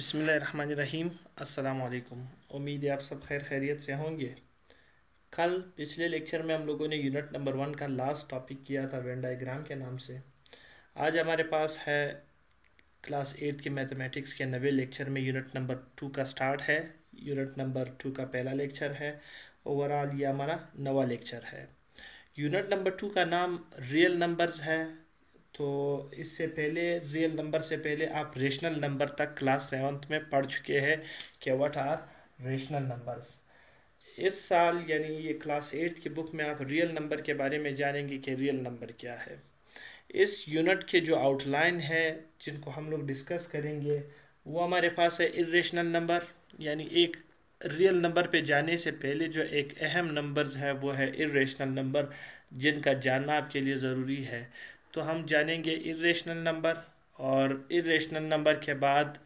बसमीम् अल्लाम उम्मीद है आप सब खैर खैरियत से होंगे कल पिछले लेक्चर में हम लोगों ने यूनिट नंबर वन का लास्ट टॉपिक किया था वेन डाइग्राम के नाम से आज हमारे पास है क्लास एट के मैथमेटिक्स के नवे लेक्चर में यूनिट नंबर टू का स्टार्ट है यूनिट नंबर टू का पहला लेक्चर है ओवरऑल ये हमारा नवा लेक्चर है यूनिट नंबर टू का नाम रियल नंबर्स है तो इससे पहले रियल नंबर से पहले आप रेशनल नंबर तक क्लास सेवन्थ में पढ़ चुके हैं कि वट आर रेशनल नंबर्स इस साल यानी ये क्लास एट की बुक में आप रियल नंबर के बारे में जानेंगे कि रियल नंबर क्या है इस यूनिट के जो आउटलाइन है जिनको हम लोग डिस्कस करेंगे वो हमारे पास है इरेशनल नंबर यानी एक रियल नंबर पे जाने से पहले जो एक अहम नंबर्स है वो है इरेशनल नंबर जिनका जानना आपके लिए ज़रूरी है तो हम जानेंगे इरेशनल नंबर और इरेशनल नंबर के बाद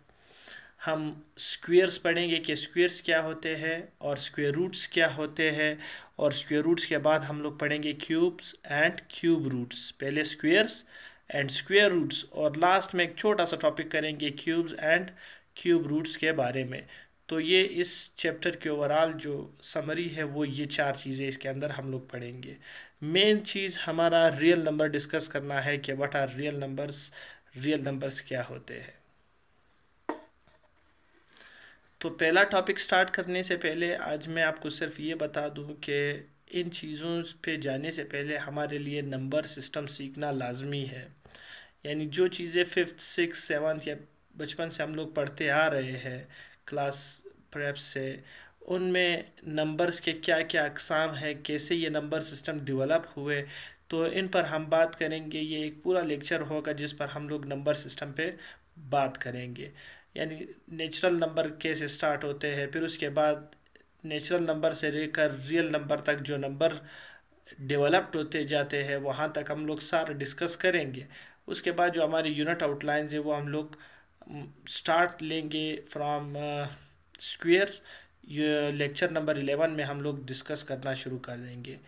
हम स्क्वेयर्स पढ़ेंगे कि स्क्वेयर्स क्या होते हैं और स्क्वेयर रूट्स क्या होते हैं और स्क्वेयर रूट्स के बाद हम लोग पढ़ेंगे क्यूब्स एंड क्यूब रूट्स पहले स्क्वेयर्स एंड स्क्वेयर रूट्स और लास्ट में एक छोटा सा टॉपिक करेंगे क्यूब्स एंड क्यूब रूट्स के बारे में तो ये इस चैप्टर के ओवरऑल जो समरी है वो ये चार चीज़ें इसके अंदर हम लोग पढ़ेंगे मेन चीज़ हमारा रियल नंबर डिस्कस करना है कि what are real numbers real numbers क्या होते हैं तो पहला टॉपिक स्टार्ट करने से पहले आज मैं आपको सिर्फ ये बता दूं कि इन चीज़ों पे जाने से पहले हमारे लिए नंबर सिस्टम सीखना लाजमी है यानी जो चीज़ें फिफ्थ सिक्स सेवन्थ या बचपन से हम लोग पढ़ते आ रहे हैं क्लास प्रेप से उनमें नंबर्स के क्या क्या अकसाम है कैसे ये नंबर सिस्टम डेवलप हुए तो इन पर हम बात करेंगे ये एक पूरा लेक्चर होगा जिस पर हम लोग नंबर सिस्टम पे बात करेंगे यानी नेचुरल नंबर कैसे स्टार्ट होते हैं फिर उसके बाद नेचुरल नंबर से लेकर रियल नंबर तक जो नंबर डेवलप्ड होते जाते हैं वहाँ तक हम लोग सारा डिस्कस करेंगे उसके बाद जो हमारी यूनिट आउटलाइंस है वो हम लोग स्टार्ट लेंगे फ्रॉम स्क्वेयर्स uh, ये लेक्चर नंबर इलेवन में हम लोग डिस्कस करना शुरू कर देंगे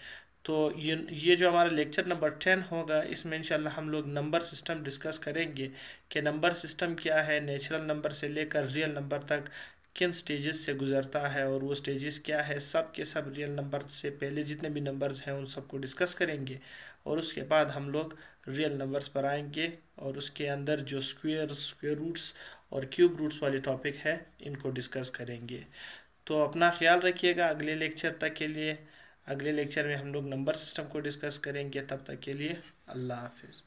तो ये ये जो हमारा लेक्चर नंबर टेन होगा इसमें इंशाल्लाह हम लोग नंबर सिस्टम डिस्कस करेंगे कि नंबर सिस्टम क्या है नेचुरल नंबर से लेकर रियल नंबर तक किन स्टेजेस से गुजरता है और वो स्टेजेस क्या है सब के सब रियल नंबर से पहले जितने भी नंबर्स हैं उन सबको डिस्कस करेंगे और उसके बाद हम लोग रियल नंबर्स पर आएंगे और उसके अंदर जो स्क्वेयर स्क्वेयर रूट्स और क्यूब रूट्स वाले टॉपिक है इनको डिस्कस करेंगे तो अपना ख्याल रखिएगा अगले लेक्चर तक के लिए अगले लेक्चर में हम लोग नंबर सिस्टम को डिस्कस करेंगे तब तक के लिए अल्लाह हाफिज़